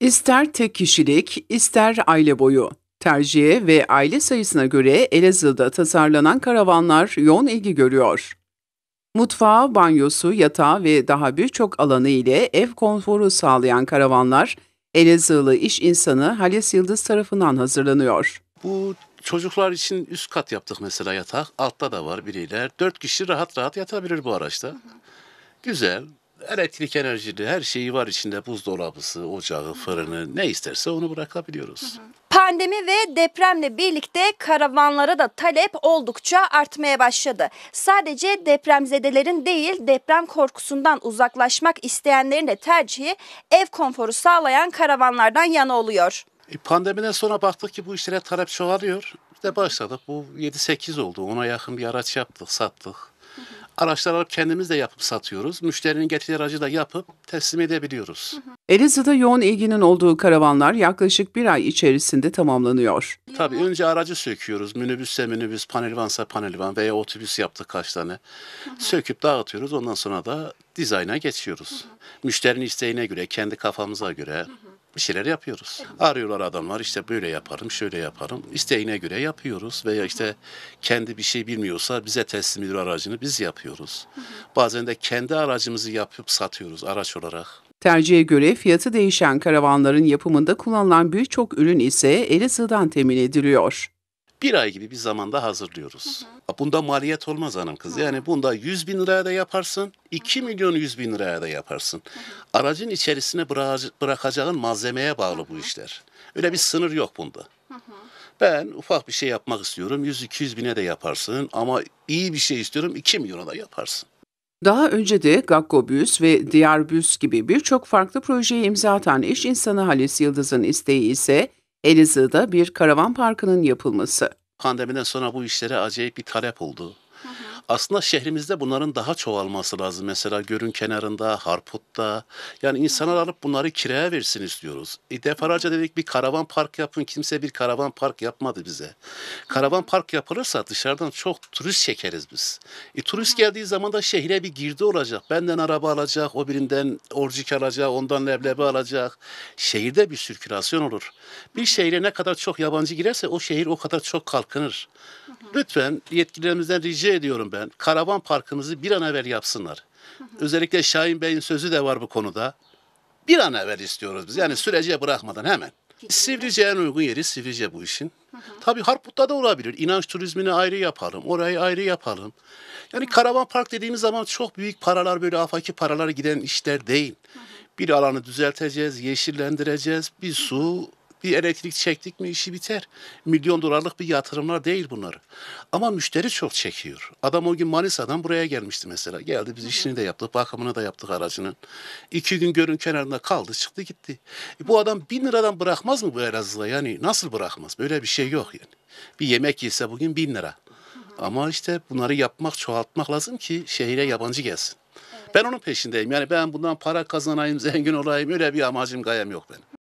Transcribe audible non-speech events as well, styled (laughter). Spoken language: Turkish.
İster tek kişilik, ister aile boyu. Tercihe ve aile sayısına göre Elazığ'da tasarlanan karavanlar yoğun ilgi görüyor. Mutfağı, banyosu, yatağı ve daha birçok alanı ile ev konforu sağlayan karavanlar Elazığlı iş insanı Halis Yıldız tarafından hazırlanıyor. Bu çocuklar için üst kat yaptık mesela yatak. Altta da var biriyle. Dört kişi rahat rahat yatabilir bu araçta. Güzel, elektrik enerjili her şeyi var içinde buzdolabısı, ocağı, fırını ne isterse onu bırakabiliyoruz. Pandemi ve depremle birlikte karavanlara da talep oldukça artmaya başladı. Sadece depremzedelerin değil deprem korkusundan uzaklaşmak isteyenlerin de tercihi ev konforu sağlayan karavanlardan yana oluyor. E, pandemiden sonra baktık ki bu işlere talep çoğalıyor. Bir de başladık bu 7-8 oldu ona yakın bir araç yaptık sattık araçlar alıp kendimiz de yapıp satıyoruz. Müşterinin getirdiği aracı da yapıp teslim edebiliyoruz. Hı Elazığ'da yoğun ilginin olduğu karavanlar yaklaşık bir ay içerisinde tamamlanıyor. Tabii önce aracı söküyoruz. Minibüsse minibüs, panelvansa panelvan veya otobüs yaptık kaç tane. Söküp dağıtıyoruz. Ondan sonra da dizayna geçiyoruz. Müşterinin isteğine göre, kendi kafamıza göre bir şeyler yapıyoruz. Arıyorlar adamlar işte böyle yaparım, şöyle yaparım. İsteğine göre yapıyoruz veya işte kendi bir şey bilmiyorsa bize teslim ediyor aracını biz yapıyoruz. Bazen de kendi aracımızı yapıp satıyoruz araç olarak. Tercihe göre fiyatı değişen karavanların yapımında kullanılan birçok ürün ise Elazığ'dan temin ediliyor bir ay gibi bir zamanda hazırlıyoruz. Hı hı. Bunda maliyet olmaz hanım kız. Hı. Yani bunda 100 bin liraya da yaparsın, 2 milyon 100 bin liraya da yaparsın. Hı hı. Aracın içerisine bırakacağın malzemeye bağlı hı hı. bu işler. Öyle bir sınır yok bunda. Ben ufak bir şey yapmak istiyorum. 100-200 bine de yaparsın ama iyi bir şey istiyorum 2 milyona da yaparsın. Daha önce de Gakkobüs ve Diyarbüs gibi birçok farklı projeye imza atan iş insanı Halis Yıldız'ın isteği ise Elazığ'da bir karavan parkının yapılması. Pandemiden sonra bu işlere acayip bir talep oldu. Aslında şehrimizde bunların daha çoğalması lazım. Mesela Görün kenarında, Harput'ta. Yani insanlar alıp bunları kiraya versin istiyoruz. E defalarca dedik bir karavan park yapın. Kimse bir karavan park yapmadı bize. Karavan park yapılırsa dışarıdan çok turist çekeriz biz. E, turist geldiği zaman da şehre bir girdi olacak. Benden araba alacak, o birinden orcik alacak, ondan leblebi alacak. Şehirde bir sirkülasyon olur. Bir şehre ne kadar çok yabancı girerse o şehir o kadar çok kalkınır. Lütfen yetkililerimizden rica ediyorum ben ben karavan parkınızı bir an evvel yapsınlar. Özellikle Şahin Bey'in sözü de var bu konuda. Bir an evvel istiyoruz biz. Yani sürece bırakmadan hemen. Sivrice'ye en uygun yeri Sivrice bu işin. Tabii Harput'ta da olabilir. İnanç turizmini ayrı yapalım. Orayı ayrı yapalım. Yani karavan park dediğimiz zaman çok büyük paralar böyle afaki paralar giden işler değil. Bir alanı düzelteceğiz, yeşillendireceğiz. Bir su, bir elektrik çektik mi işi biter. Milyon dolarlık bir yatırımlar değil bunlar. Ama müşteri çok çekiyor. Adam o gün Manisa'dan buraya gelmişti mesela. Geldi biz işini de yaptık, bakımını da yaptık aracının. İki gün görün kenarında kaldı, çıktı gitti. E bu adam bin liradan bırakmaz mı bu Elazığ'a? Yani nasıl bırakmaz? Böyle bir şey yok yani. Bir yemek yese bugün bin lira. Ama işte bunları yapmak, çoğaltmak lazım ki şehire yabancı gelsin. Ben onun peşindeyim. Yani ben bundan para kazanayım, (laughs) zengin olayım öyle bir amacım, gayem yok benim.